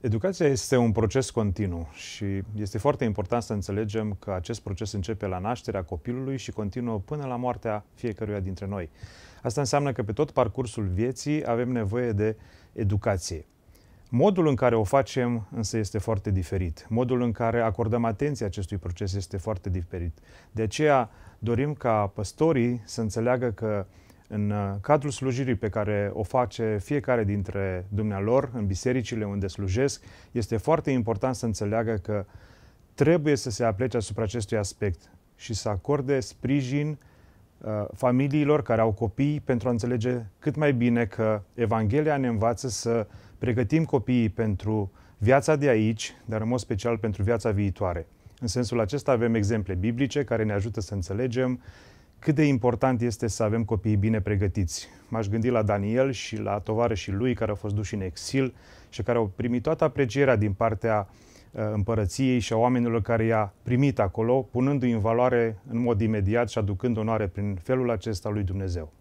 Educația este un proces continuu și este foarte important să înțelegem că acest proces începe la nașterea copilului și continuă până la moartea fiecăruia dintre noi. Asta înseamnă că pe tot parcursul vieții avem nevoie de educație. Modul în care o facem însă este foarte diferit. Modul în care acordăm atenție acestui proces este foarte diferit. De aceea dorim ca păstorii să înțeleagă că în uh, cadrul slujirii pe care o face fiecare dintre dumnealor în bisericile unde slujesc, este foarte important să înțeleagă că trebuie să se aplece asupra acestui aspect și să acorde sprijin uh, familiilor care au copii pentru a înțelege cât mai bine că Evanghelia ne învață să pregătim copiii pentru viața de aici, dar în mod special pentru viața viitoare. În sensul acesta avem exemple biblice care ne ajută să înțelegem cât de important este să avem copiii bine pregătiți. M-aș gândi la Daniel și la tovarășii lui care au fost duși în exil și care au primit toată aprecierea din partea uh, împărăției și a oamenilor care i-a primit acolo, punându-i în valoare în mod imediat și aducând onoare prin felul acesta lui Dumnezeu.